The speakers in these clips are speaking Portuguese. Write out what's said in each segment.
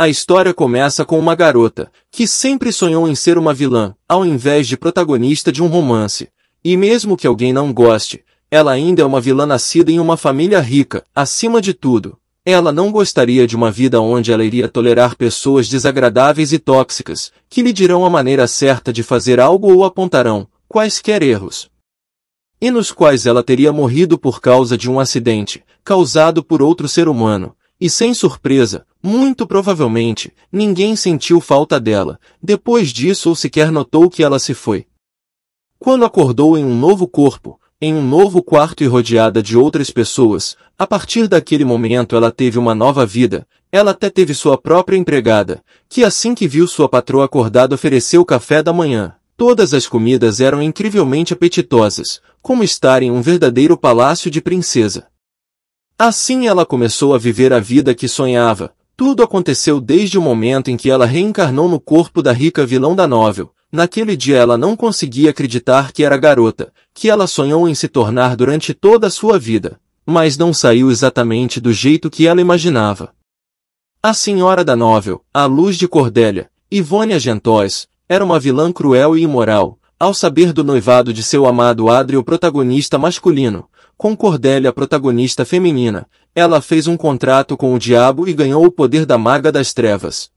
A história começa com uma garota, que sempre sonhou em ser uma vilã, ao invés de protagonista de um romance. E mesmo que alguém não goste, ela ainda é uma vilã nascida em uma família rica, acima de tudo. Ela não gostaria de uma vida onde ela iria tolerar pessoas desagradáveis e tóxicas, que lhe dirão a maneira certa de fazer algo ou apontarão quaisquer erros. E nos quais ela teria morrido por causa de um acidente, causado por outro ser humano, e sem surpresa, muito provavelmente, ninguém sentiu falta dela, depois disso ou sequer notou que ela se foi. Quando acordou em um novo corpo, em um novo quarto e rodeada de outras pessoas, a partir daquele momento ela teve uma nova vida, ela até teve sua própria empregada, que assim que viu sua patroa acordada ofereceu café da manhã. Todas as comidas eram incrivelmente apetitosas, como estar em um verdadeiro palácio de princesa. Assim ela começou a viver a vida que sonhava. Tudo aconteceu desde o momento em que ela reencarnou no corpo da rica vilão da novel. Naquele dia ela não conseguia acreditar que era garota, que ela sonhou em se tornar durante toda a sua vida. Mas não saiu exatamente do jeito que ela imaginava. A senhora da novel, a luz de Cordélia, Ivone Gentóis, era uma vilã cruel e imoral, ao saber do noivado de seu amado Adri, o protagonista masculino, com Cordélia, protagonista feminina, ela fez um contrato com o diabo e ganhou o poder da maga das trevas.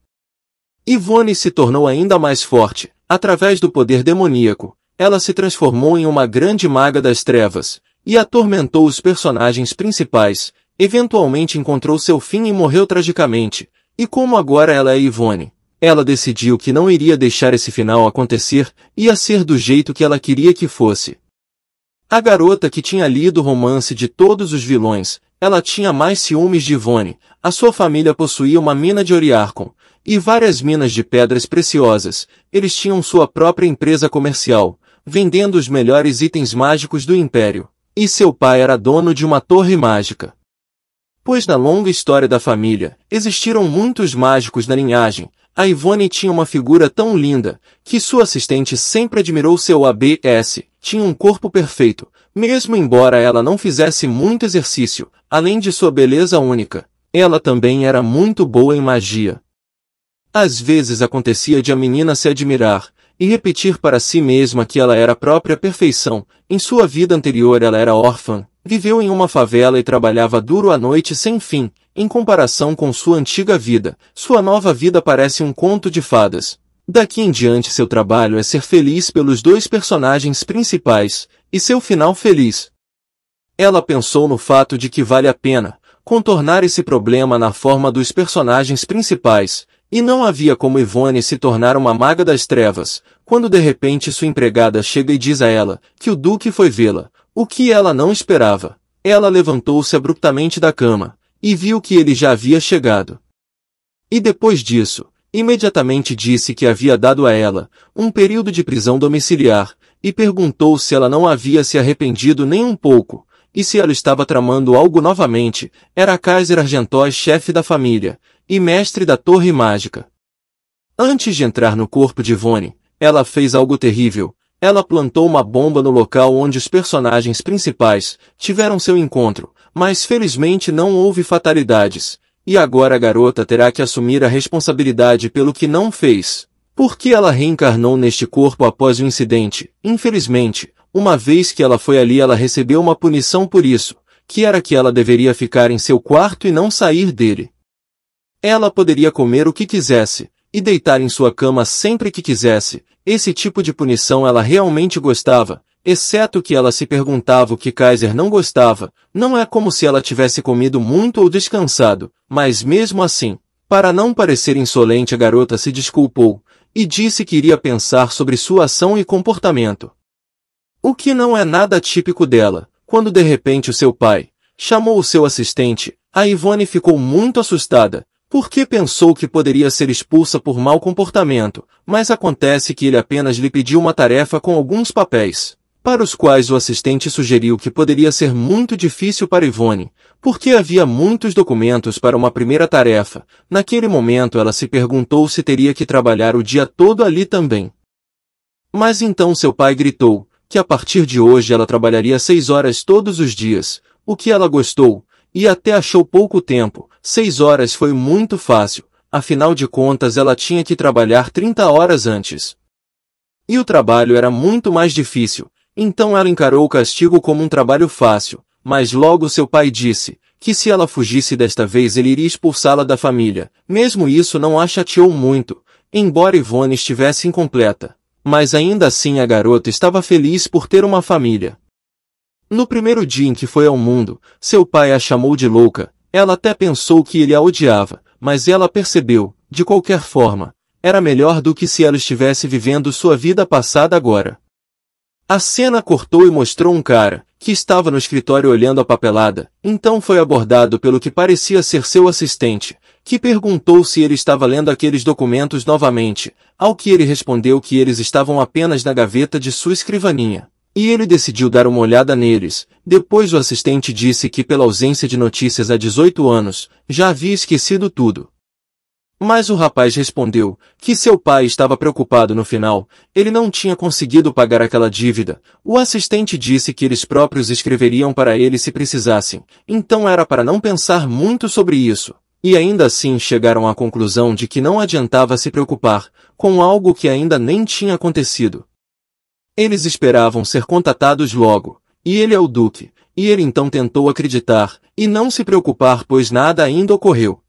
Ivone se tornou ainda mais forte, através do poder demoníaco, ela se transformou em uma grande maga das trevas, e atormentou os personagens principais, eventualmente encontrou seu fim e morreu tragicamente, e como agora ela é Ivone, ela decidiu que não iria deixar esse final acontecer, ia ser do jeito que ela queria que fosse. A garota que tinha lido o romance de todos os vilões, ela tinha mais ciúmes de Ivone, a sua família possuía uma mina de Oriarcon, e várias minas de pedras preciosas, eles tinham sua própria empresa comercial, vendendo os melhores itens mágicos do Império, e seu pai era dono de uma torre mágica. Pois na longa história da família, existiram muitos mágicos na linhagem, a Ivone tinha uma figura tão linda que sua assistente sempre admirou seu ABS. Tinha um corpo perfeito, mesmo embora ela não fizesse muito exercício, além de sua beleza única. Ela também era muito boa em magia. Às vezes acontecia de a menina se admirar e repetir para si mesma que ela era a própria perfeição. Em sua vida anterior ela era órfã, Viveu em uma favela e trabalhava duro à noite sem fim, em comparação com sua antiga vida. Sua nova vida parece um conto de fadas. Daqui em diante seu trabalho é ser feliz pelos dois personagens principais, e seu final feliz. Ela pensou no fato de que vale a pena contornar esse problema na forma dos personagens principais, e não havia como Ivone se tornar uma maga das trevas, quando de repente sua empregada chega e diz a ela que o Duque foi vê-la, o que ela não esperava. Ela levantou-se abruptamente da cama e viu que ele já havia chegado. E depois disso, imediatamente disse que havia dado a ela um período de prisão domiciliar e perguntou se ela não havia se arrependido nem um pouco e se ela estava tramando algo novamente. Era Kaiser Argentós chefe da família e mestre da Torre Mágica. Antes de entrar no corpo de Ivone, ela fez algo terrível, ela plantou uma bomba no local onde os personagens principais tiveram seu encontro, mas felizmente não houve fatalidades, e agora a garota terá que assumir a responsabilidade pelo que não fez. Porque ela reencarnou neste corpo após o incidente, infelizmente, uma vez que ela foi ali ela recebeu uma punição por isso, que era que ela deveria ficar em seu quarto e não sair dele. Ela poderia comer o que quisesse, e deitar em sua cama sempre que quisesse. Esse tipo de punição ela realmente gostava, exceto que ela se perguntava o que Kaiser não gostava. Não é como se ela tivesse comido muito ou descansado, mas mesmo assim, para não parecer insolente, a garota se desculpou e disse que iria pensar sobre sua ação e comportamento. O que não é nada típico dela, quando de repente o seu pai chamou o seu assistente, a Ivone ficou muito assustada, porque pensou que poderia ser expulsa por mau comportamento, mas acontece que ele apenas lhe pediu uma tarefa com alguns papéis, para os quais o assistente sugeriu que poderia ser muito difícil para Ivone, porque havia muitos documentos para uma primeira tarefa. Naquele momento ela se perguntou se teria que trabalhar o dia todo ali também. Mas então seu pai gritou, que a partir de hoje ela trabalharia seis horas todos os dias, o que ela gostou, e até achou pouco tempo, seis horas foi muito fácil, afinal de contas ela tinha que trabalhar 30 horas antes. E o trabalho era muito mais difícil, então ela encarou o castigo como um trabalho fácil, mas logo seu pai disse que se ela fugisse desta vez ele iria expulsá-la da família. Mesmo isso não a chateou muito, embora Ivone estivesse incompleta. Mas ainda assim a garota estava feliz por ter uma família. No primeiro dia em que foi ao mundo, seu pai a chamou de louca. Ela até pensou que ele a odiava, mas ela percebeu, de qualquer forma, era melhor do que se ela estivesse vivendo sua vida passada agora. A cena cortou e mostrou um cara, que estava no escritório olhando a papelada, então foi abordado pelo que parecia ser seu assistente, que perguntou se ele estava lendo aqueles documentos novamente, ao que ele respondeu que eles estavam apenas na gaveta de sua escrivaninha. E ele decidiu dar uma olhada neles. Depois o assistente disse que pela ausência de notícias há 18 anos, já havia esquecido tudo. Mas o rapaz respondeu que seu pai estava preocupado no final, ele não tinha conseguido pagar aquela dívida. O assistente disse que eles próprios escreveriam para ele se precisassem, então era para não pensar muito sobre isso. E ainda assim chegaram à conclusão de que não adiantava se preocupar com algo que ainda nem tinha acontecido. Eles esperavam ser contatados logo, e ele é o Duque, e ele então tentou acreditar, e não se preocupar pois nada ainda ocorreu.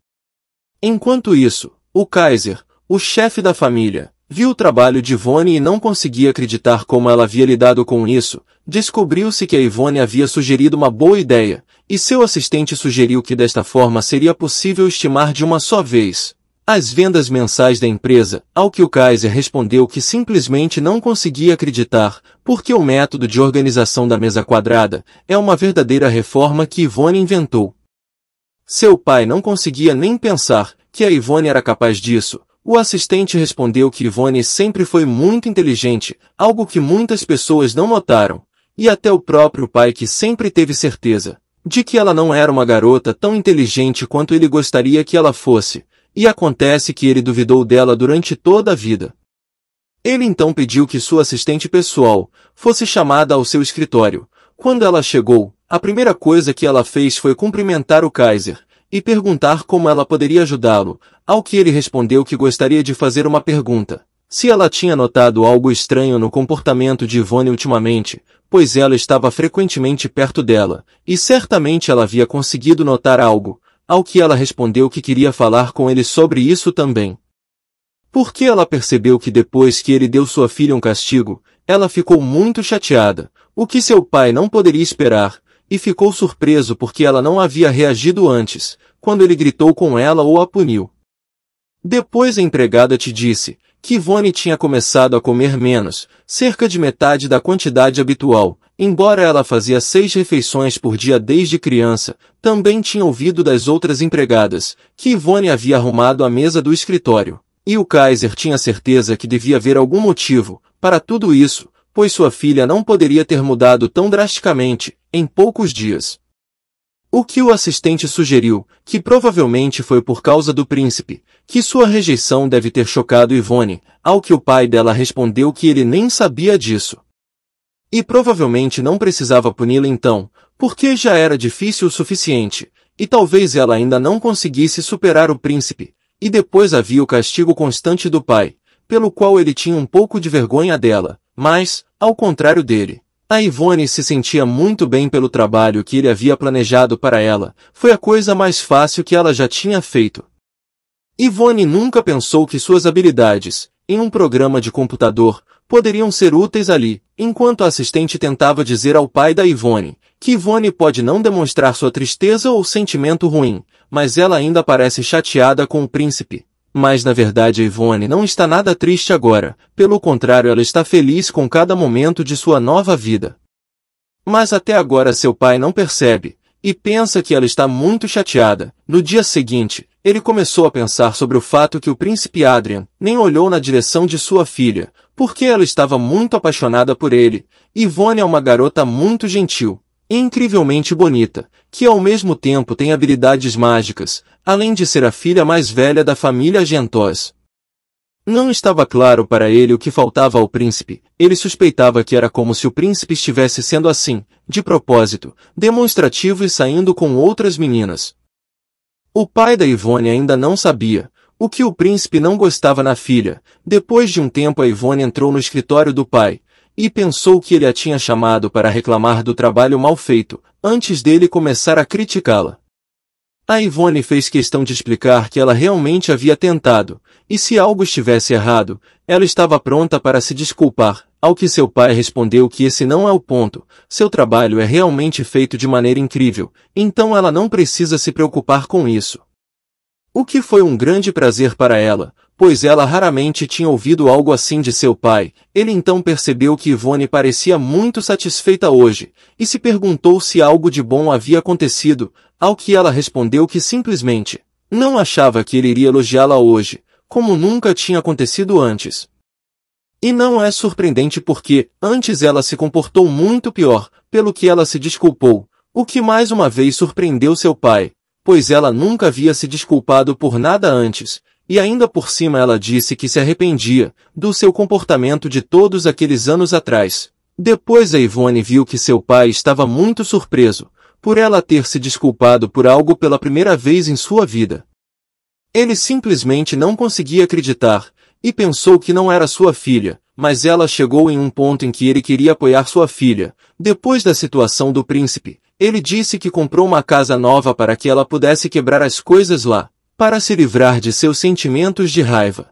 Enquanto isso, o Kaiser, o chefe da família, viu o trabalho de Ivone e não conseguia acreditar como ela havia lidado com isso, descobriu-se que a Ivone havia sugerido uma boa ideia, e seu assistente sugeriu que desta forma seria possível estimar de uma só vez, as vendas mensais da empresa, ao que o Kaiser respondeu que simplesmente não conseguia acreditar, porque o método de organização da mesa quadrada é uma verdadeira reforma que Ivone inventou. Seu pai não conseguia nem pensar que a Ivone era capaz disso. O assistente respondeu que Ivone sempre foi muito inteligente, algo que muitas pessoas não notaram, e até o próprio pai que sempre teve certeza de que ela não era uma garota tão inteligente quanto ele gostaria que ela fosse, e acontece que ele duvidou dela durante toda a vida. Ele então pediu que sua assistente pessoal fosse chamada ao seu escritório. Quando ela chegou, a primeira coisa que ela fez foi cumprimentar o Kaiser e perguntar como ela poderia ajudá-lo, ao que ele respondeu que gostaria de fazer uma pergunta. Se ela tinha notado algo estranho no comportamento de Ivone ultimamente, pois ela estava frequentemente perto dela, e certamente ela havia conseguido notar algo, ao que ela respondeu que queria falar com ele sobre isso também. Porque ela percebeu que depois que ele deu sua filha um castigo, ela ficou muito chateada, o que seu pai não poderia esperar, e ficou surpreso porque ela não havia reagido antes, quando ele gritou com ela ou a puniu. Depois a empregada te disse que Ivone tinha começado a comer menos, cerca de metade da quantidade habitual, Embora ela fazia seis refeições por dia desde criança, também tinha ouvido das outras empregadas que Ivone havia arrumado a mesa do escritório. E o Kaiser tinha certeza que devia haver algum motivo para tudo isso, pois sua filha não poderia ter mudado tão drasticamente em poucos dias. O que o assistente sugeriu, que provavelmente foi por causa do príncipe, que sua rejeição deve ter chocado Ivone, ao que o pai dela respondeu que ele nem sabia disso. E provavelmente não precisava puni-la então, porque já era difícil o suficiente, e talvez ela ainda não conseguisse superar o príncipe. E depois havia o castigo constante do pai, pelo qual ele tinha um pouco de vergonha dela, mas, ao contrário dele, a Ivone se sentia muito bem pelo trabalho que ele havia planejado para ela, foi a coisa mais fácil que ela já tinha feito. Ivone nunca pensou que suas habilidades, em um programa de computador, poderiam ser úteis ali, enquanto a assistente tentava dizer ao pai da Ivone que Ivone pode não demonstrar sua tristeza ou sentimento ruim, mas ela ainda parece chateada com o príncipe. Mas na verdade Ivone não está nada triste agora, pelo contrário ela está feliz com cada momento de sua nova vida. Mas até agora seu pai não percebe, e pensa que ela está muito chateada. No dia seguinte, ele começou a pensar sobre o fato que o príncipe Adrian nem olhou na direção de sua filha, porque ela estava muito apaixonada por ele. Ivone é uma garota muito gentil incrivelmente bonita, que ao mesmo tempo tem habilidades mágicas, além de ser a filha mais velha da família Gentós. Não estava claro para ele o que faltava ao príncipe. Ele suspeitava que era como se o príncipe estivesse sendo assim, de propósito, demonstrativo e saindo com outras meninas. O pai da Ivone ainda não sabia, o que o príncipe não gostava na filha. Depois de um tempo a Ivone entrou no escritório do pai, e pensou que ele a tinha chamado para reclamar do trabalho mal feito, antes dele começar a criticá-la. A Ivone fez questão de explicar que ela realmente havia tentado, e se algo estivesse errado, ela estava pronta para se desculpar, ao que seu pai respondeu que esse não é o ponto, seu trabalho é realmente feito de maneira incrível, então ela não precisa se preocupar com isso. O que foi um grande prazer para ela, pois ela raramente tinha ouvido algo assim de seu pai. Ele então percebeu que Ivone parecia muito satisfeita hoje, e se perguntou se algo de bom havia acontecido, ao que ela respondeu que simplesmente não achava que ele iria elogiá-la hoje, como nunca tinha acontecido antes. E não é surpreendente porque, antes ela se comportou muito pior, pelo que ela se desculpou, o que mais uma vez surpreendeu seu pai, pois ela nunca havia se desculpado por nada antes, e ainda por cima ela disse que se arrependia do seu comportamento de todos aqueles anos atrás. Depois a Ivone viu que seu pai estava muito surpreso por ela ter se desculpado por algo pela primeira vez em sua vida. Ele simplesmente não conseguia acreditar e pensou que não era sua filha, mas ela chegou em um ponto em que ele queria apoiar sua filha, depois da situação do príncipe, ele disse que comprou uma casa nova para que ela pudesse quebrar as coisas lá, para se livrar de seus sentimentos de raiva.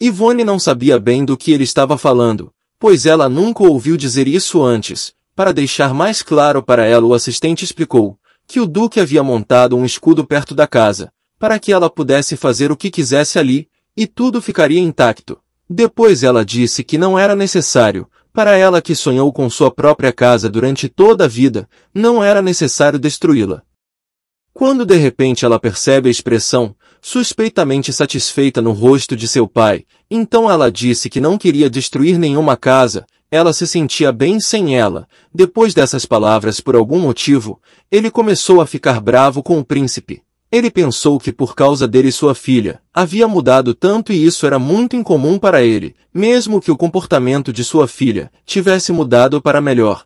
Ivone não sabia bem do que ele estava falando, pois ela nunca ouviu dizer isso antes. Para deixar mais claro para ela, o assistente explicou que o duque havia montado um escudo perto da casa, para que ela pudesse fazer o que quisesse ali, e tudo ficaria intacto. Depois ela disse que não era necessário, para ela que sonhou com sua própria casa durante toda a vida, não era necessário destruí-la. Quando de repente ela percebe a expressão, suspeitamente satisfeita no rosto de seu pai, então ela disse que não queria destruir nenhuma casa, ela se sentia bem sem ela. Depois dessas palavras por algum motivo, ele começou a ficar bravo com o príncipe. Ele pensou que por causa dele sua filha havia mudado tanto e isso era muito incomum para ele, mesmo que o comportamento de sua filha tivesse mudado para melhor.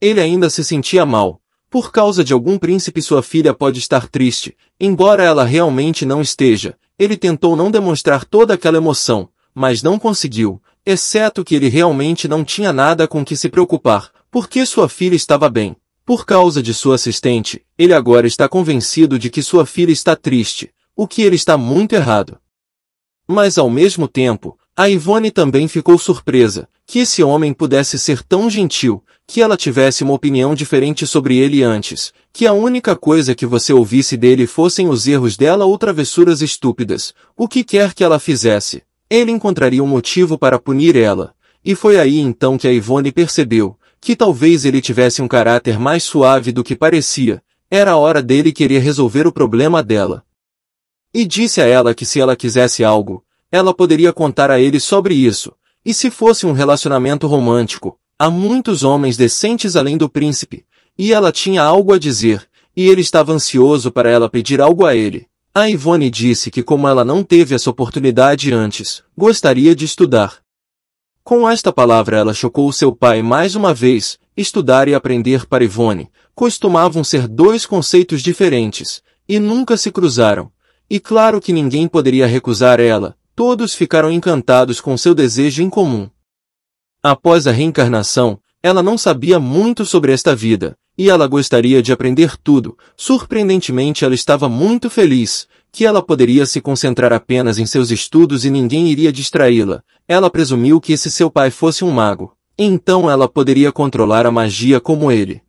Ele ainda se sentia mal. Por causa de algum príncipe sua filha pode estar triste, embora ela realmente não esteja. Ele tentou não demonstrar toda aquela emoção, mas não conseguiu, exceto que ele realmente não tinha nada com que se preocupar, porque sua filha estava bem. Por causa de sua assistente, ele agora está convencido de que sua filha está triste, o que ele está muito errado. Mas ao mesmo tempo, a Ivone também ficou surpresa que esse homem pudesse ser tão gentil, que ela tivesse uma opinião diferente sobre ele antes, que a única coisa que você ouvisse dele fossem os erros dela ou travessuras estúpidas, o que quer que ela fizesse. Ele encontraria um motivo para punir ela. E foi aí então que a Ivone percebeu que talvez ele tivesse um caráter mais suave do que parecia, era a hora dele querer resolver o problema dela. E disse a ela que se ela quisesse algo, ela poderia contar a ele sobre isso, e se fosse um relacionamento romântico, há muitos homens decentes além do príncipe, e ela tinha algo a dizer, e ele estava ansioso para ela pedir algo a ele. A Ivone disse que como ela não teve essa oportunidade antes, gostaria de estudar. Com esta palavra ela chocou seu pai mais uma vez, estudar e aprender para Ivone, costumavam ser dois conceitos diferentes, e nunca se cruzaram. E claro que ninguém poderia recusar ela, todos ficaram encantados com seu desejo incomum. Após a reencarnação, ela não sabia muito sobre esta vida, e ela gostaria de aprender tudo. Surpreendentemente ela estava muito feliz, que ela poderia se concentrar apenas em seus estudos e ninguém iria distraí-la. Ela presumiu que se seu pai fosse um mago, então ela poderia controlar a magia como ele.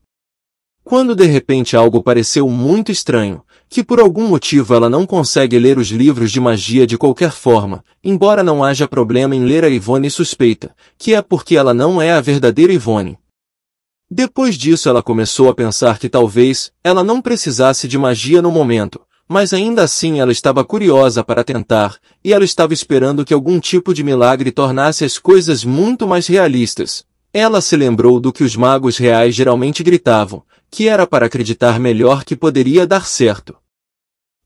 Quando de repente algo pareceu muito estranho, que por algum motivo ela não consegue ler os livros de magia de qualquer forma, embora não haja problema em ler a Ivone suspeita, que é porque ela não é a verdadeira Ivone. Depois disso ela começou a pensar que talvez ela não precisasse de magia no momento, mas ainda assim ela estava curiosa para tentar, e ela estava esperando que algum tipo de milagre tornasse as coisas muito mais realistas. Ela se lembrou do que os magos reais geralmente gritavam, que era para acreditar melhor que poderia dar certo.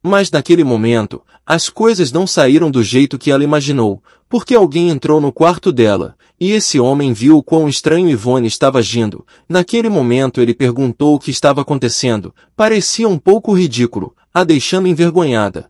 Mas naquele momento, as coisas não saíram do jeito que ela imaginou, porque alguém entrou no quarto dela, e esse homem viu o quão estranho Ivone estava agindo. Naquele momento ele perguntou o que estava acontecendo, parecia um pouco ridículo, a deixando envergonhada.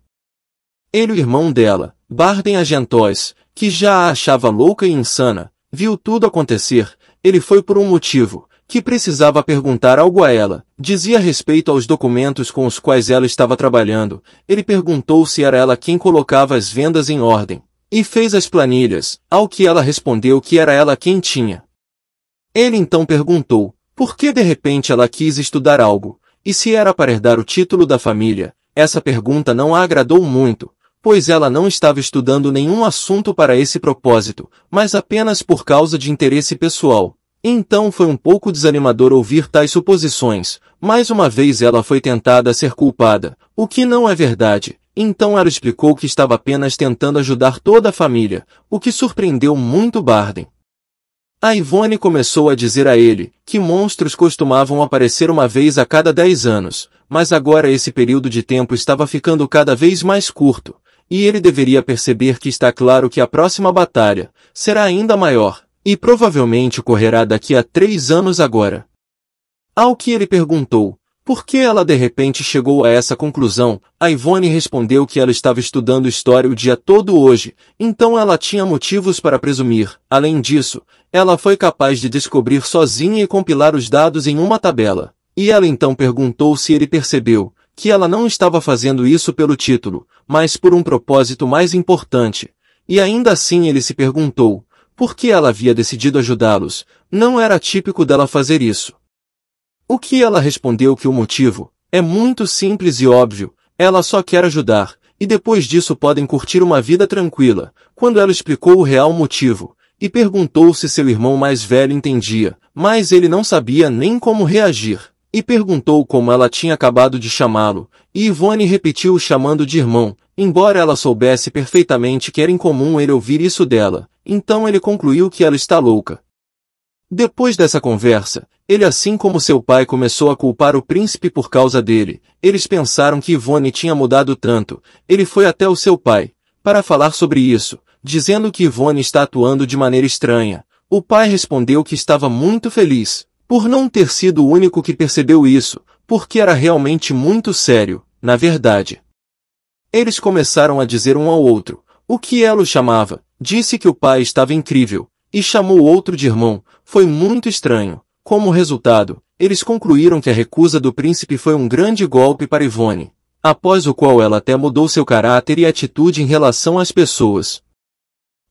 Ele o irmão dela, Barden Agentois, que já a achava louca e insana, viu tudo acontecer, ele foi por um motivo, que precisava perguntar algo a ela, dizia respeito aos documentos com os quais ela estava trabalhando, ele perguntou se era ela quem colocava as vendas em ordem, e fez as planilhas, ao que ela respondeu que era ela quem tinha. Ele então perguntou, por que de repente ela quis estudar algo, e se era para herdar o título da família, essa pergunta não a agradou muito, pois ela não estava estudando nenhum assunto para esse propósito, mas apenas por causa de interesse pessoal. Então foi um pouco desanimador ouvir tais suposições. Mais uma vez ela foi tentada a ser culpada, o que não é verdade. Então ela explicou que estava apenas tentando ajudar toda a família, o que surpreendeu muito Barden. A Ivone começou a dizer a ele que monstros costumavam aparecer uma vez a cada dez anos, mas agora esse período de tempo estava ficando cada vez mais curto, e ele deveria perceber que está claro que a próxima batalha será ainda maior, e provavelmente ocorrerá daqui a três anos agora. Ao que ele perguntou, por que ela de repente chegou a essa conclusão? A Ivone respondeu que ela estava estudando história o dia todo hoje, então ela tinha motivos para presumir. Além disso, ela foi capaz de descobrir sozinha e compilar os dados em uma tabela. E ela então perguntou se ele percebeu que ela não estava fazendo isso pelo título, mas por um propósito mais importante. E ainda assim ele se perguntou por que ela havia decidido ajudá-los. Não era típico dela fazer isso. O que ela respondeu que o motivo é muito simples e óbvio, ela só quer ajudar, e depois disso podem curtir uma vida tranquila. Quando ela explicou o real motivo, e perguntou se seu irmão mais velho entendia, mas ele não sabia nem como reagir, e perguntou como ela tinha acabado de chamá-lo, e Ivone repetiu chamando de irmão, embora ela soubesse perfeitamente que era incomum ele ouvir isso dela, então ele concluiu que ela está louca, depois dessa conversa, ele assim como seu pai começou a culpar o príncipe por causa dele, eles pensaram que Ivone tinha mudado tanto, ele foi até o seu pai, para falar sobre isso, dizendo que Ivone está atuando de maneira estranha. O pai respondeu que estava muito feliz, por não ter sido o único que percebeu isso, porque era realmente muito sério, na verdade. Eles começaram a dizer um ao outro, o que ela o chamava, disse que o pai estava incrível, e chamou outro de irmão. Foi muito estranho. Como resultado, eles concluíram que a recusa do príncipe foi um grande golpe para Ivone, após o qual ela até mudou seu caráter e atitude em relação às pessoas.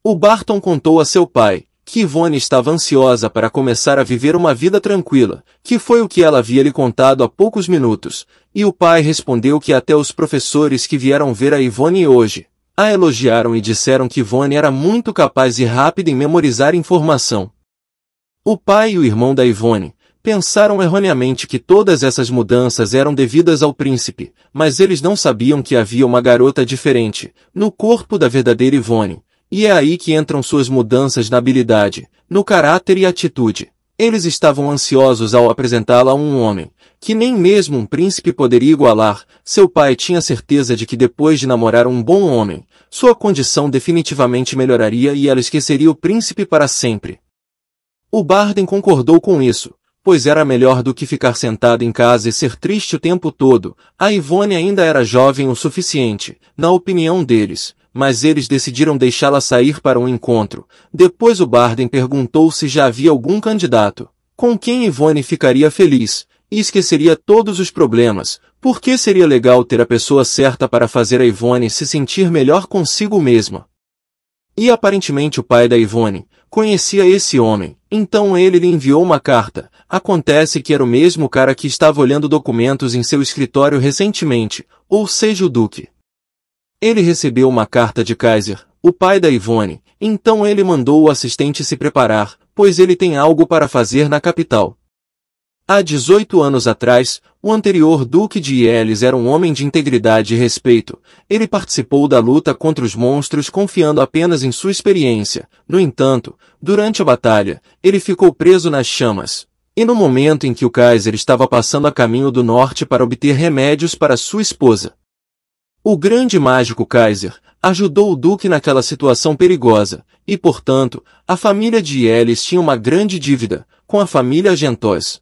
O Barton contou a seu pai que Ivone estava ansiosa para começar a viver uma vida tranquila, que foi o que ela havia lhe contado há poucos minutos, e o pai respondeu que até os professores que vieram ver a Ivone hoje a elogiaram e disseram que Ivone era muito capaz e rápida em memorizar informação. O pai e o irmão da Ivone pensaram erroneamente que todas essas mudanças eram devidas ao príncipe, mas eles não sabiam que havia uma garota diferente, no corpo da verdadeira Ivone, e é aí que entram suas mudanças na habilidade, no caráter e atitude. Eles estavam ansiosos ao apresentá-la a um homem, que nem mesmo um príncipe poderia igualar. Seu pai tinha certeza de que depois de namorar um bom homem, sua condição definitivamente melhoraria e ela esqueceria o príncipe para sempre. O Barden concordou com isso, pois era melhor do que ficar sentado em casa e ser triste o tempo todo. A Ivone ainda era jovem o suficiente, na opinião deles, mas eles decidiram deixá-la sair para um encontro. Depois o Barden perguntou se já havia algum candidato, com quem Ivone ficaria feliz, e esqueceria todos os problemas, porque seria legal ter a pessoa certa para fazer a Ivone se sentir melhor consigo mesma. E aparentemente o pai da Ivone conhecia esse homem, então ele lhe enviou uma carta. Acontece que era o mesmo cara que estava olhando documentos em seu escritório recentemente, ou seja, o Duque. Ele recebeu uma carta de Kaiser, o pai da Ivone, então ele mandou o assistente se preparar, pois ele tem algo para fazer na capital. Há 18 anos atrás, o anterior Duque de Ielis era um homem de integridade e respeito. Ele participou da luta contra os monstros confiando apenas em sua experiência. No entanto, durante a batalha, ele ficou preso nas chamas. E no momento em que o Kaiser estava passando a caminho do norte para obter remédios para sua esposa, o grande mágico Kaiser ajudou o duque naquela situação perigosa, e, portanto, a família de Yelis tinha uma grande dívida com a família Gentós.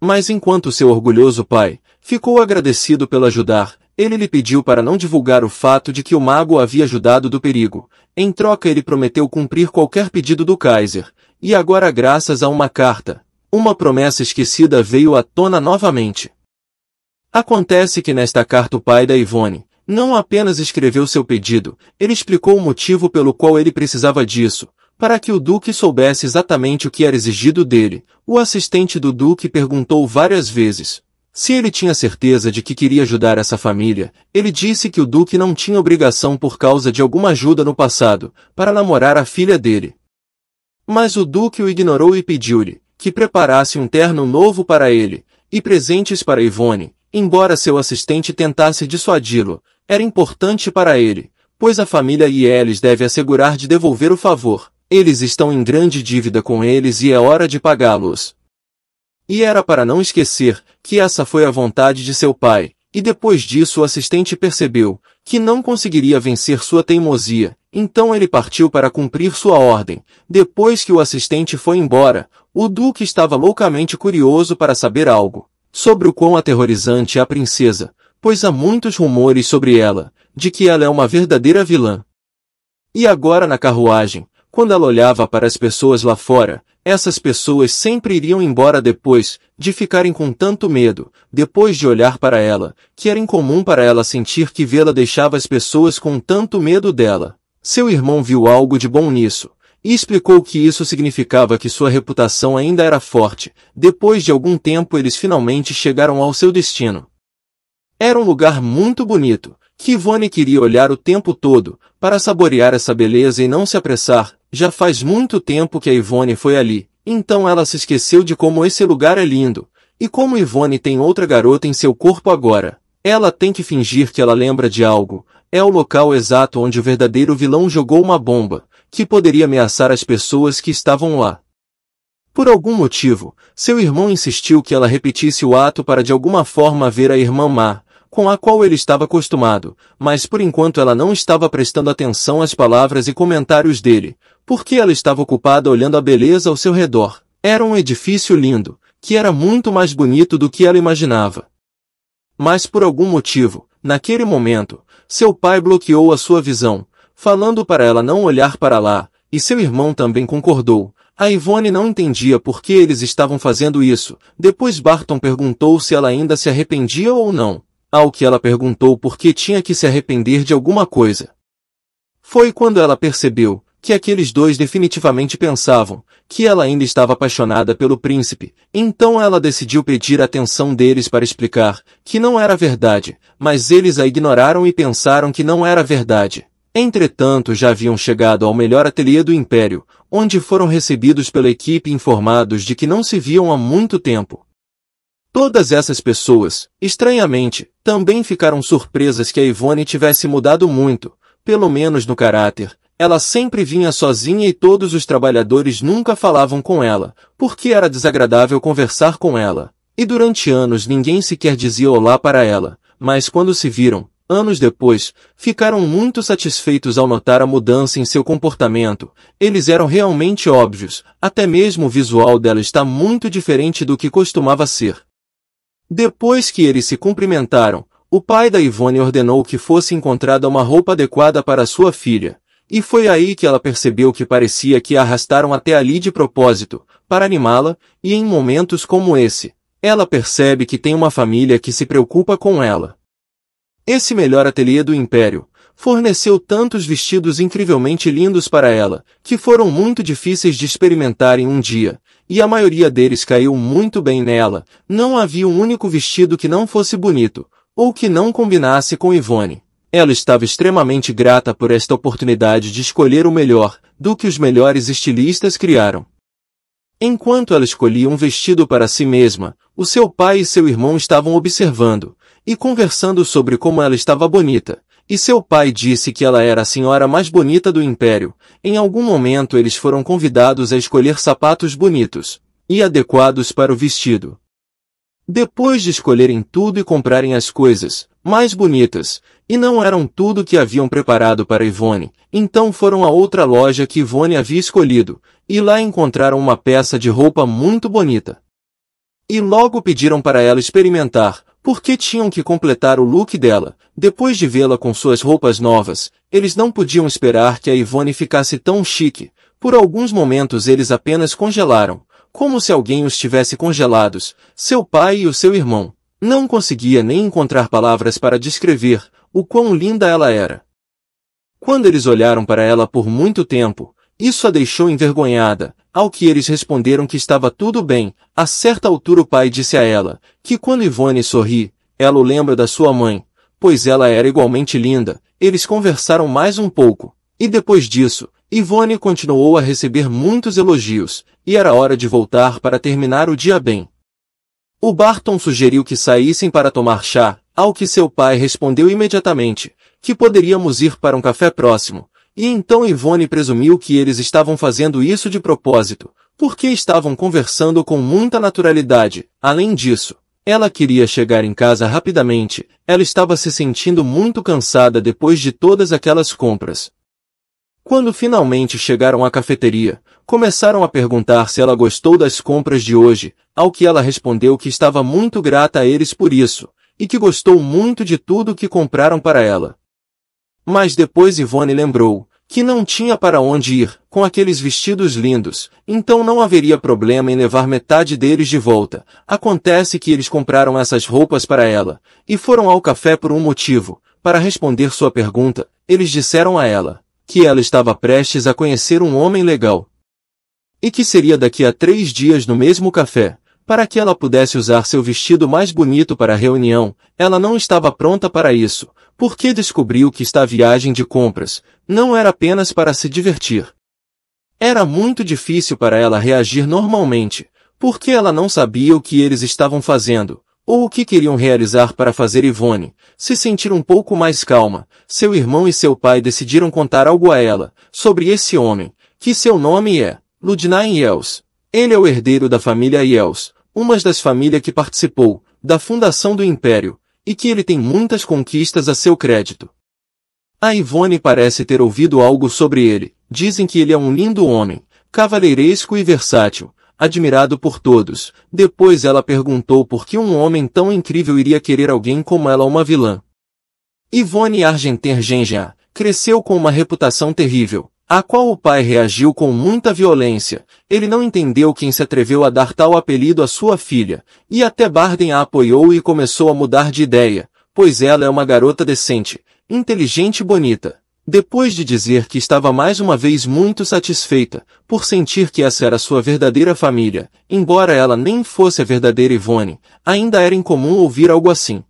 Mas enquanto seu orgulhoso pai ficou agradecido pelo ajudar, ele lhe pediu para não divulgar o fato de que o mago havia ajudado do perigo. Em troca ele prometeu cumprir qualquer pedido do Kaiser, e agora graças a uma carta, uma promessa esquecida veio à tona novamente. Acontece que nesta carta o pai da Ivone não apenas escreveu seu pedido, ele explicou o motivo pelo qual ele precisava disso, para que o Duque soubesse exatamente o que era exigido dele. O assistente do Duque perguntou várias vezes. Se ele tinha certeza de que queria ajudar essa família, ele disse que o Duque não tinha obrigação por causa de alguma ajuda no passado, para namorar a filha dele. Mas o Duque o ignorou e pediu-lhe que preparasse um terno novo para ele, e presentes para Ivone, Embora seu assistente tentasse dissuadi-lo, era importante para ele, pois a família eles deve assegurar de devolver o favor. Eles estão em grande dívida com eles e é hora de pagá-los. E era para não esquecer que essa foi a vontade de seu pai, e depois disso o assistente percebeu que não conseguiria vencer sua teimosia, então ele partiu para cumprir sua ordem. Depois que o assistente foi embora, o duque estava loucamente curioso para saber algo sobre o quão aterrorizante é a princesa, pois há muitos rumores sobre ela, de que ela é uma verdadeira vilã. E agora na carruagem, quando ela olhava para as pessoas lá fora, essas pessoas sempre iriam embora depois de ficarem com tanto medo, depois de olhar para ela, que era incomum para ela sentir que vê-la deixava as pessoas com tanto medo dela. Seu irmão viu algo de bom nisso, e explicou que isso significava que sua reputação ainda era forte. Depois de algum tempo eles finalmente chegaram ao seu destino. Era um lugar muito bonito, que Ivone queria olhar o tempo todo, para saborear essa beleza e não se apressar. Já faz muito tempo que a Ivone foi ali, então ela se esqueceu de como esse lugar é lindo. E como Ivone tem outra garota em seu corpo agora, ela tem que fingir que ela lembra de algo. É o local exato onde o verdadeiro vilão jogou uma bomba, que poderia ameaçar as pessoas que estavam lá. Por algum motivo, seu irmão insistiu que ela repetisse o ato para de alguma forma ver a irmã má, com a qual ele estava acostumado, mas por enquanto ela não estava prestando atenção às palavras e comentários dele, porque ela estava ocupada olhando a beleza ao seu redor. Era um edifício lindo, que era muito mais bonito do que ela imaginava. Mas por algum motivo, naquele momento, seu pai bloqueou a sua visão, falando para ela não olhar para lá, e seu irmão também concordou. A Ivone não entendia por que eles estavam fazendo isso. Depois Barton perguntou se ela ainda se arrependia ou não. Ao que ela perguntou por que tinha que se arrepender de alguma coisa. Foi quando ela percebeu que aqueles dois definitivamente pensavam que ela ainda estava apaixonada pelo príncipe, então ela decidiu pedir a atenção deles para explicar que não era verdade, mas eles a ignoraram e pensaram que não era verdade. Entretanto já haviam chegado ao melhor ateliê do Império, onde foram recebidos pela equipe informados de que não se viam há muito tempo. Todas essas pessoas, estranhamente, também ficaram surpresas que a Ivone tivesse mudado muito, pelo menos no caráter. Ela sempre vinha sozinha e todos os trabalhadores nunca falavam com ela, porque era desagradável conversar com ela. E durante anos ninguém sequer dizia olá para ela, mas quando se viram, Anos depois, ficaram muito satisfeitos ao notar a mudança em seu comportamento. Eles eram realmente óbvios, até mesmo o visual dela está muito diferente do que costumava ser. Depois que eles se cumprimentaram, o pai da Ivone ordenou que fosse encontrada uma roupa adequada para sua filha. E foi aí que ela percebeu que parecia que a arrastaram até ali de propósito, para animá-la, e em momentos como esse, ela percebe que tem uma família que se preocupa com ela. Esse melhor ateliê do Império forneceu tantos vestidos incrivelmente lindos para ela, que foram muito difíceis de experimentar em um dia, e a maioria deles caiu muito bem nela. Não havia um único vestido que não fosse bonito, ou que não combinasse com Ivone. Ela estava extremamente grata por esta oportunidade de escolher o melhor do que os melhores estilistas criaram. Enquanto ela escolhia um vestido para si mesma, o seu pai e seu irmão estavam observando, e conversando sobre como ela estava bonita, e seu pai disse que ela era a senhora mais bonita do império. Em algum momento eles foram convidados a escolher sapatos bonitos e adequados para o vestido. Depois de escolherem tudo e comprarem as coisas mais bonitas, e não eram tudo que haviam preparado para Ivone, então foram a outra loja que Ivone havia escolhido, e lá encontraram uma peça de roupa muito bonita. E logo pediram para ela experimentar, porque tinham que completar o look dela, depois de vê-la com suas roupas novas, eles não podiam esperar que a Ivone ficasse tão chique, por alguns momentos eles apenas congelaram, como se alguém os tivesse congelados, seu pai e o seu irmão. Não conseguia nem encontrar palavras para descrever o quão linda ela era. Quando eles olharam para ela por muito tempo, isso a deixou envergonhada, ao que eles responderam que estava tudo bem. A certa altura o pai disse a ela, que quando Ivone sorri, ela o lembra da sua mãe, pois ela era igualmente linda. Eles conversaram mais um pouco, e depois disso, Ivone continuou a receber muitos elogios, e era hora de voltar para terminar o dia bem. O Barton sugeriu que saíssem para tomar chá, ao que seu pai respondeu imediatamente, que poderíamos ir para um café próximo, e então Ivone presumiu que eles estavam fazendo isso de propósito, porque estavam conversando com muita naturalidade. Além disso, ela queria chegar em casa rapidamente, ela estava se sentindo muito cansada depois de todas aquelas compras. Quando finalmente chegaram à cafeteria, começaram a perguntar se ela gostou das compras de hoje, ao que ela respondeu que estava muito grata a eles por isso, e que gostou muito de tudo que compraram para ela. Mas depois Ivone lembrou que não tinha para onde ir com aqueles vestidos lindos, então não haveria problema em levar metade deles de volta. Acontece que eles compraram essas roupas para ela e foram ao café por um motivo. Para responder sua pergunta, eles disseram a ela que ela estava prestes a conhecer um homem legal e que seria daqui a três dias no mesmo café. Para que ela pudesse usar seu vestido mais bonito para a reunião, ela não estava pronta para isso, porque descobriu que esta viagem de compras não era apenas para se divertir. Era muito difícil para ela reagir normalmente, porque ela não sabia o que eles estavam fazendo, ou o que queriam realizar para fazer Ivone se sentir um pouco mais calma. Seu irmão e seu pai decidiram contar algo a ela sobre esse homem, que seu nome é Ludnay Yels. Ele é o herdeiro da família Yels, uma das famílias que participou da fundação do Império, e que ele tem muitas conquistas a seu crédito. A Ivone parece ter ouvido algo sobre ele. Dizem que ele é um lindo homem, cavalheiresco e versátil, admirado por todos. Depois ela perguntou por que um homem tão incrível iria querer alguém como ela uma vilã. Ivone Argenter Genja cresceu com uma reputação terrível, a qual o pai reagiu com muita violência. Ele não entendeu quem se atreveu a dar tal apelido à sua filha, e até Barden a apoiou e começou a mudar de ideia, pois ela é uma garota decente, inteligente e bonita. Depois de dizer que estava mais uma vez muito satisfeita, por sentir que essa era sua verdadeira família, embora ela nem fosse a verdadeira Ivone, ainda era incomum ouvir algo assim.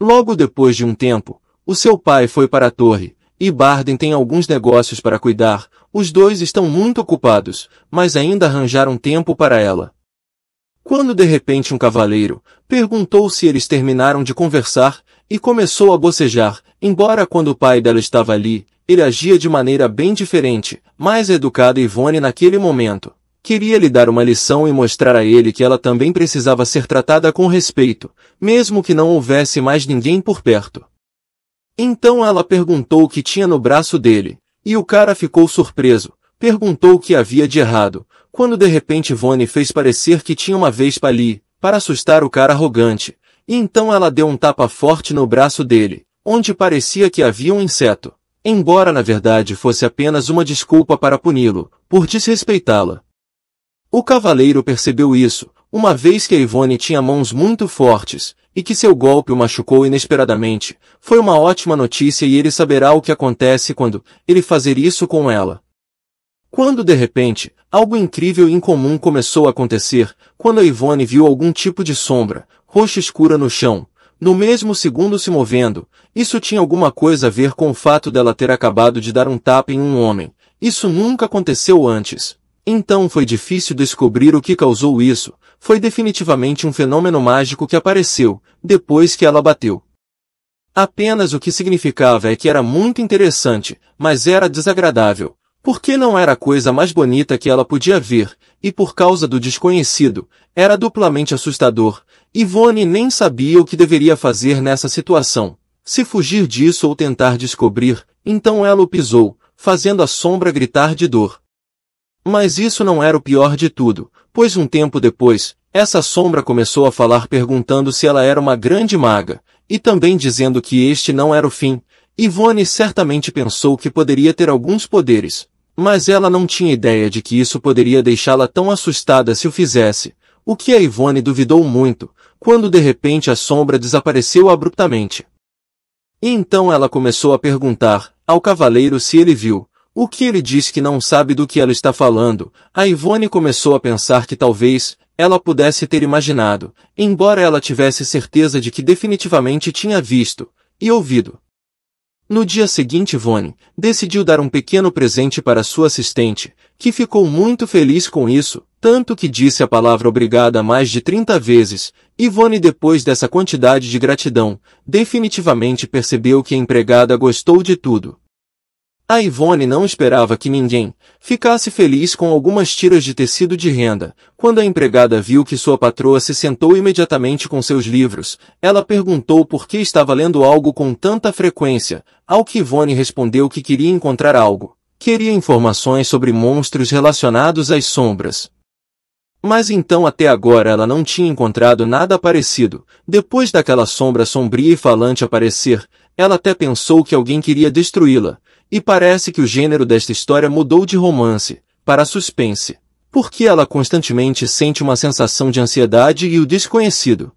Logo depois de um tempo, o seu pai foi para a torre, e Barden tem alguns negócios para cuidar, os dois estão muito ocupados, mas ainda arranjaram tempo para ela. Quando de repente um cavaleiro perguntou se eles terminaram de conversar e começou a bocejar, embora quando o pai dela estava ali, ele agia de maneira bem diferente, mais educada Ivone naquele momento. Queria lhe dar uma lição e mostrar a ele que ela também precisava ser tratada com respeito, mesmo que não houvesse mais ninguém por perto. Então ela perguntou o que tinha no braço dele, e o cara ficou surpreso, perguntou o que havia de errado, quando de repente Ivone fez parecer que tinha uma vespa ali, para assustar o cara arrogante, e então ela deu um tapa forte no braço dele, onde parecia que havia um inseto, embora na verdade fosse apenas uma desculpa para puni-lo, por desrespeitá-la. O cavaleiro percebeu isso, uma vez que Ivone tinha mãos muito fortes, e que seu golpe o machucou inesperadamente, foi uma ótima notícia e ele saberá o que acontece quando ele fazer isso com ela. Quando de repente, algo incrível e incomum começou a acontecer, quando a Ivone viu algum tipo de sombra, roxa escura no chão, no mesmo segundo se movendo, isso tinha alguma coisa a ver com o fato dela ter acabado de dar um tapa em um homem. Isso nunca aconteceu antes. Então foi difícil descobrir o que causou isso, foi definitivamente um fenômeno mágico que apareceu, depois que ela bateu. Apenas o que significava é que era muito interessante, mas era desagradável, porque não era a coisa mais bonita que ela podia ver, e por causa do desconhecido, era duplamente assustador. Ivone nem sabia o que deveria fazer nessa situação. Se fugir disso ou tentar descobrir, então ela o pisou, fazendo a sombra gritar de dor. Mas isso não era o pior de tudo, pois um tempo depois, essa sombra começou a falar perguntando se ela era uma grande maga, e também dizendo que este não era o fim. Ivone certamente pensou que poderia ter alguns poderes, mas ela não tinha ideia de que isso poderia deixá-la tão assustada se o fizesse, o que a Ivone duvidou muito, quando de repente a sombra desapareceu abruptamente. E então ela começou a perguntar ao cavaleiro se ele viu, o que ele diz que não sabe do que ela está falando, a Ivone começou a pensar que talvez ela pudesse ter imaginado, embora ela tivesse certeza de que definitivamente tinha visto e ouvido. No dia seguinte, Ivone decidiu dar um pequeno presente para sua assistente, que ficou muito feliz com isso, tanto que disse a palavra obrigada mais de 30 vezes. Ivone, depois dessa quantidade de gratidão, definitivamente percebeu que a empregada gostou de tudo. A Ivone não esperava que ninguém ficasse feliz com algumas tiras de tecido de renda. Quando a empregada viu que sua patroa se sentou imediatamente com seus livros, ela perguntou por que estava lendo algo com tanta frequência, ao que Ivone respondeu que queria encontrar algo. Queria informações sobre monstros relacionados às sombras. Mas então até agora ela não tinha encontrado nada parecido. Depois daquela sombra sombria e falante aparecer, ela até pensou que alguém queria destruí-la, e parece que o gênero desta história mudou de romance para suspense, porque ela constantemente sente uma sensação de ansiedade e o desconhecido.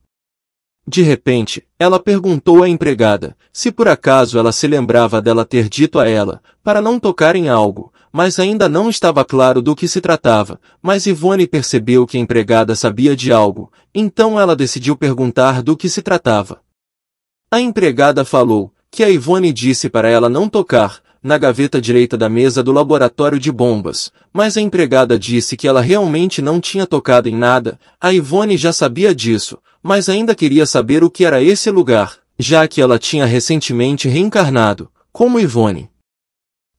De repente, ela perguntou à empregada se por acaso ela se lembrava dela ter dito a ela para não tocar em algo, mas ainda não estava claro do que se tratava, mas Ivone percebeu que a empregada sabia de algo, então ela decidiu perguntar do que se tratava. A empregada falou que a Ivone disse para ela não tocar, na gaveta direita da mesa do laboratório de bombas, mas a empregada disse que ela realmente não tinha tocado em nada, a Ivone já sabia disso, mas ainda queria saber o que era esse lugar, já que ela tinha recentemente reencarnado, como Ivone.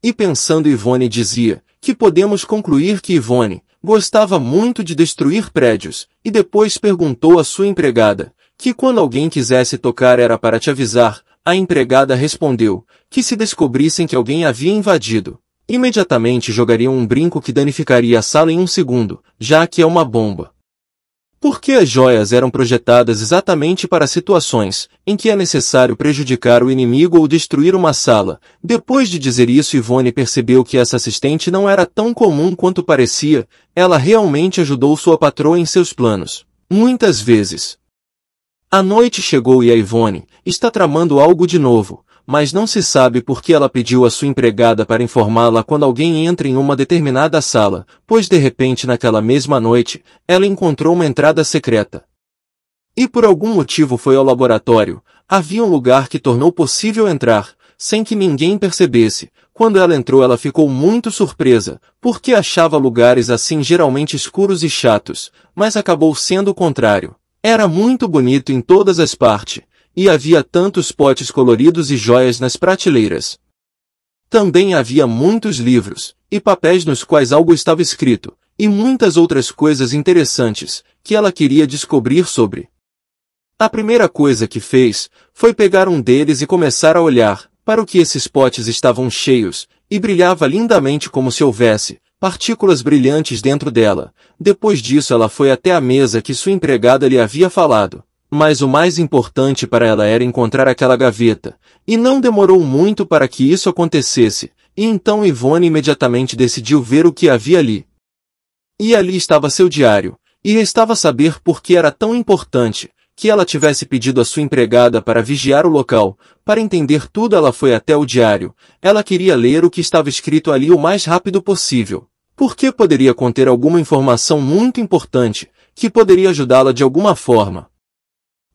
E pensando Ivone dizia, que podemos concluir que Ivone gostava muito de destruir prédios, e depois perguntou à sua empregada, que quando alguém quisesse tocar era para te avisar, a empregada respondeu, que se descobrissem que alguém havia invadido, imediatamente jogariam um brinco que danificaria a sala em um segundo, já que é uma bomba. Porque as joias eram projetadas exatamente para situações em que é necessário prejudicar o inimigo ou destruir uma sala. Depois de dizer isso, Ivone percebeu que essa assistente não era tão comum quanto parecia. Ela realmente ajudou sua patroa em seus planos. Muitas vezes, a noite chegou e a Ivone está tramando algo de novo, mas não se sabe por que ela pediu a sua empregada para informá-la quando alguém entra em uma determinada sala, pois de repente naquela mesma noite, ela encontrou uma entrada secreta. E por algum motivo foi ao laboratório, havia um lugar que tornou possível entrar, sem que ninguém percebesse. Quando ela entrou ela ficou muito surpresa, porque achava lugares assim geralmente escuros e chatos, mas acabou sendo o contrário. Era muito bonito em todas as partes, e havia tantos potes coloridos e joias nas prateleiras. Também havia muitos livros, e papéis nos quais algo estava escrito, e muitas outras coisas interessantes, que ela queria descobrir sobre. A primeira coisa que fez foi pegar um deles e começar a olhar para o que esses potes estavam cheios, e brilhava lindamente como se houvesse partículas brilhantes dentro dela. Depois disso ela foi até a mesa que sua empregada lhe havia falado. Mas o mais importante para ela era encontrar aquela gaveta, e não demorou muito para que isso acontecesse, e então Ivone imediatamente decidiu ver o que havia ali. E ali estava seu diário, e restava saber por que era tão importante que ela tivesse pedido a sua empregada para vigiar o local. Para entender tudo ela foi até o diário, ela queria ler o que estava escrito ali o mais rápido possível porque poderia conter alguma informação muito importante que poderia ajudá-la de alguma forma.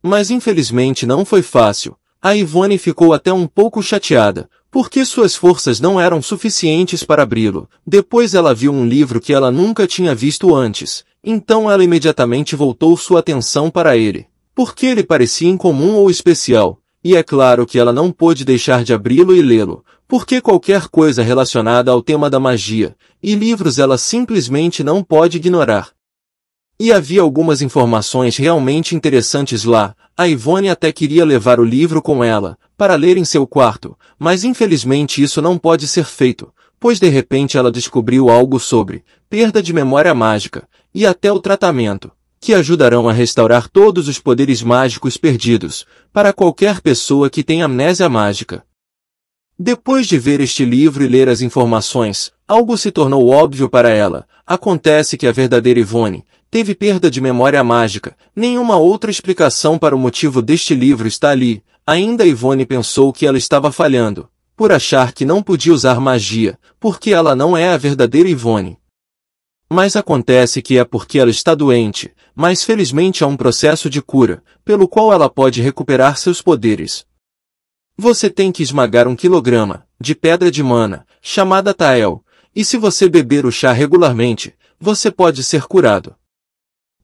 Mas infelizmente não foi fácil. A Ivone ficou até um pouco chateada, porque suas forças não eram suficientes para abri-lo. Depois ela viu um livro que ela nunca tinha visto antes, então ela imediatamente voltou sua atenção para ele. Porque ele parecia incomum ou especial, e é claro que ela não pôde deixar de abri-lo e lê-lo, porque qualquer coisa relacionada ao tema da magia e livros ela simplesmente não pode ignorar. E havia algumas informações realmente interessantes lá. A Ivone até queria levar o livro com ela, para ler em seu quarto, mas infelizmente isso não pode ser feito, pois de repente ela descobriu algo sobre perda de memória mágica e até o tratamento que ajudarão a restaurar todos os poderes mágicos perdidos, para qualquer pessoa que tenha amnésia mágica. Depois de ver este livro e ler as informações, algo se tornou óbvio para ela. Acontece que a verdadeira Ivone teve perda de memória mágica. Nenhuma outra explicação para o motivo deste livro está ali. Ainda Ivone pensou que ela estava falhando, por achar que não podia usar magia, porque ela não é a verdadeira Ivone. Mas acontece que é porque ela está doente, mas felizmente há um processo de cura, pelo qual ela pode recuperar seus poderes. Você tem que esmagar um quilograma, de pedra de mana, chamada Tael, e se você beber o chá regularmente, você pode ser curado.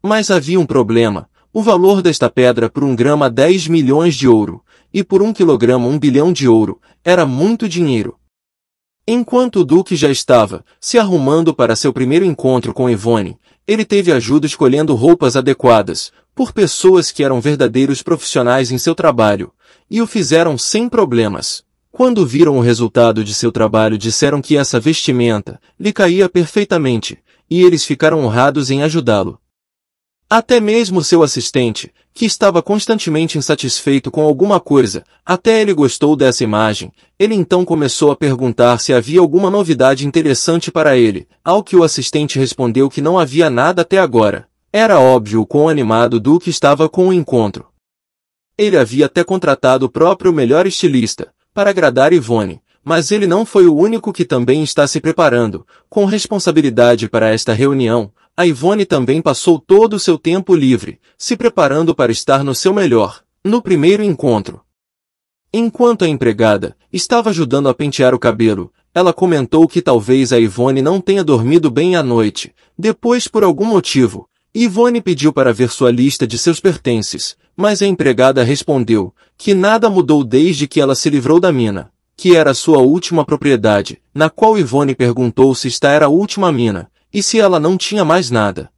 Mas havia um problema, o valor desta pedra por um grama 10 milhões de ouro, e por um quilograma um bilhão de ouro, era muito dinheiro, Enquanto o Duque já estava se arrumando para seu primeiro encontro com Ivone, ele teve ajuda escolhendo roupas adequadas, por pessoas que eram verdadeiros profissionais em seu trabalho, e o fizeram sem problemas. Quando viram o resultado de seu trabalho disseram que essa vestimenta lhe caía perfeitamente, e eles ficaram honrados em ajudá-lo. Até mesmo seu assistente, que estava constantemente insatisfeito com alguma coisa, até ele gostou dessa imagem. Ele então começou a perguntar se havia alguma novidade interessante para ele, ao que o assistente respondeu que não havia nada até agora. Era óbvio o quão animado Duke estava com o encontro. Ele havia até contratado o próprio melhor estilista, para agradar Ivone, mas ele não foi o único que também está se preparando, com responsabilidade para esta reunião, a Ivone também passou todo o seu tempo livre, se preparando para estar no seu melhor, no primeiro encontro. Enquanto a empregada estava ajudando a pentear o cabelo, ela comentou que talvez a Ivone não tenha dormido bem à noite. Depois, por algum motivo, Ivone pediu para ver sua lista de seus pertences, mas a empregada respondeu que nada mudou desde que ela se livrou da mina, que era sua última propriedade, na qual Ivone perguntou se esta era a última mina, e se ela não tinha mais nada?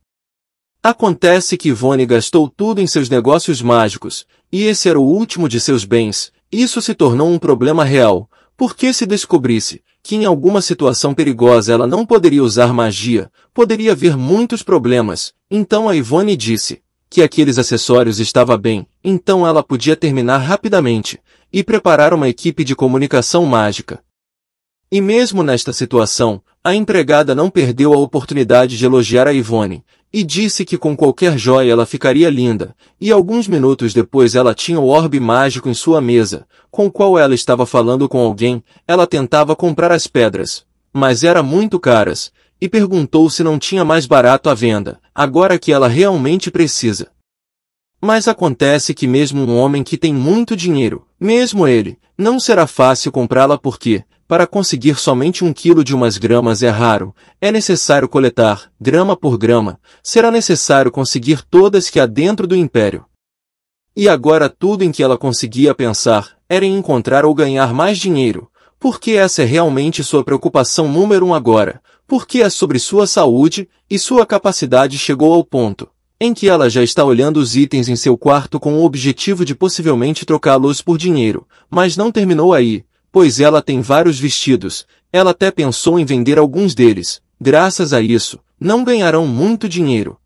Acontece que Ivone gastou tudo em seus negócios mágicos, e esse era o último de seus bens. Isso se tornou um problema real, porque se descobrisse que em alguma situação perigosa ela não poderia usar magia, poderia haver muitos problemas. Então a Ivone disse que aqueles acessórios estava bem, então ela podia terminar rapidamente e preparar uma equipe de comunicação mágica. E mesmo nesta situação, a empregada não perdeu a oportunidade de elogiar a Ivone, e disse que com qualquer joia ela ficaria linda, e alguns minutos depois ela tinha o orbe mágico em sua mesa, com o qual ela estava falando com alguém, ela tentava comprar as pedras, mas eram muito caras, e perguntou se não tinha mais barato à venda, agora que ela realmente precisa. Mas acontece que mesmo um homem que tem muito dinheiro, mesmo ele, não será fácil comprá-la porque, para conseguir somente um quilo de umas gramas é raro, é necessário coletar, grama por grama, será necessário conseguir todas que há dentro do império. E agora tudo em que ela conseguia pensar era em encontrar ou ganhar mais dinheiro, porque essa é realmente sua preocupação número um agora, porque é sobre sua saúde e sua capacidade chegou ao ponto em que ela já está olhando os itens em seu quarto com o objetivo de possivelmente trocá-los por dinheiro, mas não terminou aí, pois ela tem vários vestidos, ela até pensou em vender alguns deles, graças a isso, não ganharão muito dinheiro.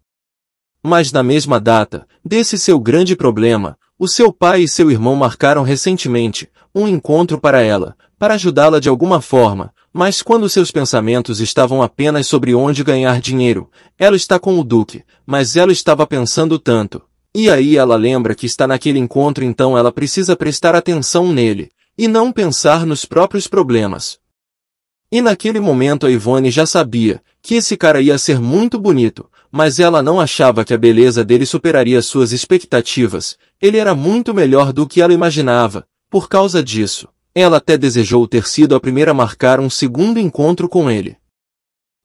Mas na mesma data, desse seu grande problema, o seu pai e seu irmão marcaram recentemente um encontro para ela, para ajudá-la de alguma forma, mas quando seus pensamentos estavam apenas sobre onde ganhar dinheiro, ela está com o Duque, mas ela estava pensando tanto. E aí ela lembra que está naquele encontro então ela precisa prestar atenção nele, e não pensar nos próprios problemas. E naquele momento a Ivone já sabia que esse cara ia ser muito bonito, mas ela não achava que a beleza dele superaria suas expectativas. Ele era muito melhor do que ela imaginava. Por causa disso, ela até desejou ter sido a primeira a marcar um segundo encontro com ele.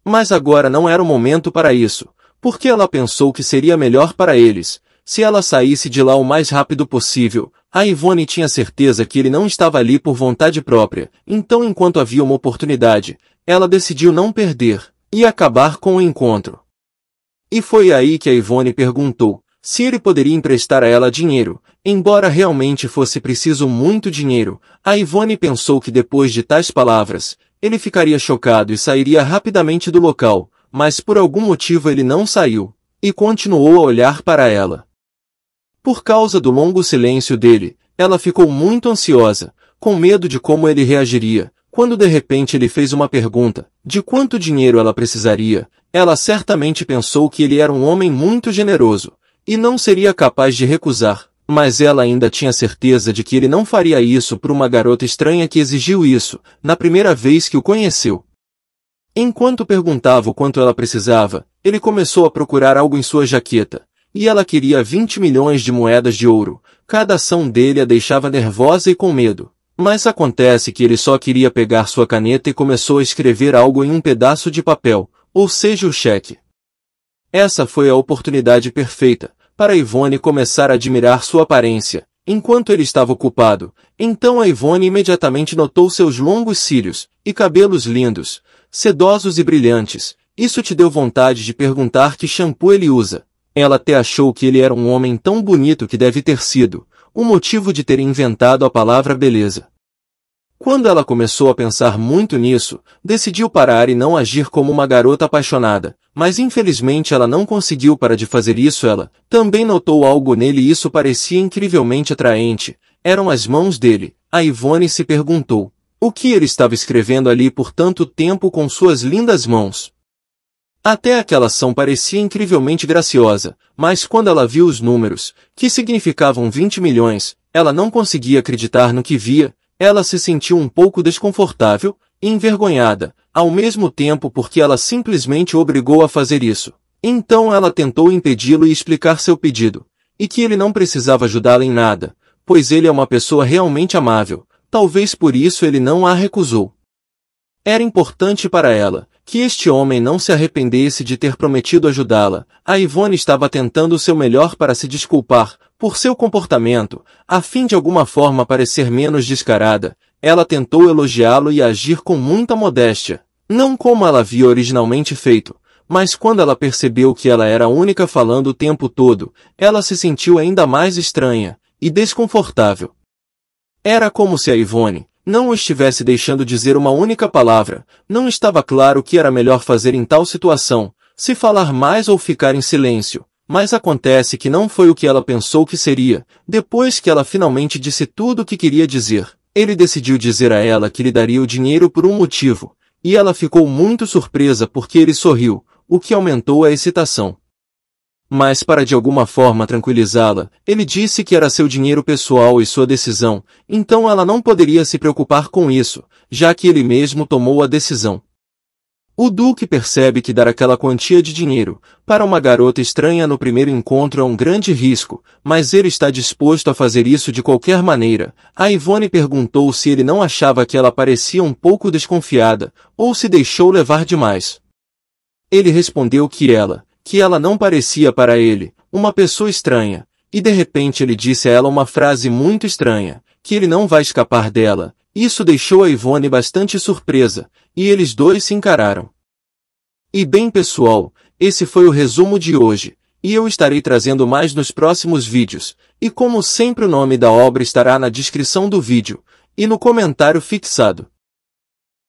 Mas agora não era o momento para isso, porque ela pensou que seria melhor para eles se ela saísse de lá o mais rápido possível, a Ivone tinha certeza que ele não estava ali por vontade própria, então enquanto havia uma oportunidade, ela decidiu não perder e acabar com o encontro. E foi aí que a Ivone perguntou se ele poderia emprestar a ela dinheiro, embora realmente fosse preciso muito dinheiro. A Ivone pensou que depois de tais palavras, ele ficaria chocado e sairia rapidamente do local, mas por algum motivo ele não saiu e continuou a olhar para ela. Por causa do longo silêncio dele, ela ficou muito ansiosa, com medo de como ele reagiria, quando de repente ele fez uma pergunta, de quanto dinheiro ela precisaria, ela certamente pensou que ele era um homem muito generoso, e não seria capaz de recusar, mas ela ainda tinha certeza de que ele não faria isso por uma garota estranha que exigiu isso, na primeira vez que o conheceu. Enquanto perguntava o quanto ela precisava, ele começou a procurar algo em sua jaqueta, e ela queria 20 milhões de moedas de ouro. Cada ação dele a deixava nervosa e com medo. Mas acontece que ele só queria pegar sua caneta e começou a escrever algo em um pedaço de papel, ou seja, o cheque. Essa foi a oportunidade perfeita para Ivone começar a admirar sua aparência. Enquanto ele estava ocupado, então a Ivone imediatamente notou seus longos cílios e cabelos lindos, sedosos e brilhantes. Isso te deu vontade de perguntar que shampoo ele usa. Ela até achou que ele era um homem tão bonito que deve ter sido, o motivo de ter inventado a palavra beleza. Quando ela começou a pensar muito nisso, decidiu parar e não agir como uma garota apaixonada, mas infelizmente ela não conseguiu parar de fazer isso ela, também notou algo nele e isso parecia incrivelmente atraente, eram as mãos dele, a Ivone se perguntou, o que ele estava escrevendo ali por tanto tempo com suas lindas mãos? Até aquela ação parecia incrivelmente graciosa, mas quando ela viu os números, que significavam 20 milhões, ela não conseguia acreditar no que via, ela se sentiu um pouco desconfortável e envergonhada, ao mesmo tempo porque ela simplesmente obrigou a fazer isso. Então ela tentou impedi-lo e explicar seu pedido, e que ele não precisava ajudá-la em nada, pois ele é uma pessoa realmente amável, talvez por isso ele não a recusou. Era importante para ela, que este homem não se arrependesse de ter prometido ajudá-la. A Ivone estava tentando o seu melhor para se desculpar por seu comportamento, a fim de alguma forma parecer menos descarada. Ela tentou elogiá-lo e agir com muita modéstia, não como ela havia originalmente feito, mas quando ela percebeu que ela era a única falando o tempo todo, ela se sentiu ainda mais estranha e desconfortável. Era como se a Ivone, não o estivesse deixando dizer uma única palavra, não estava claro o que era melhor fazer em tal situação, se falar mais ou ficar em silêncio, mas acontece que não foi o que ela pensou que seria, depois que ela finalmente disse tudo o que queria dizer. Ele decidiu dizer a ela que lhe daria o dinheiro por um motivo, e ela ficou muito surpresa porque ele sorriu, o que aumentou a excitação mas para de alguma forma tranquilizá-la, ele disse que era seu dinheiro pessoal e sua decisão, então ela não poderia se preocupar com isso, já que ele mesmo tomou a decisão. O Duque percebe que dar aquela quantia de dinheiro para uma garota estranha no primeiro encontro é um grande risco, mas ele está disposto a fazer isso de qualquer maneira. A Ivone perguntou se ele não achava que ela parecia um pouco desconfiada, ou se deixou levar demais. Ele respondeu que ela que ela não parecia para ele uma pessoa estranha, e de repente ele disse a ela uma frase muito estranha, que ele não vai escapar dela. Isso deixou a Ivone bastante surpresa, e eles dois se encararam. E bem pessoal, esse foi o resumo de hoje, e eu estarei trazendo mais nos próximos vídeos, e como sempre o nome da obra estará na descrição do vídeo, e no comentário fixado.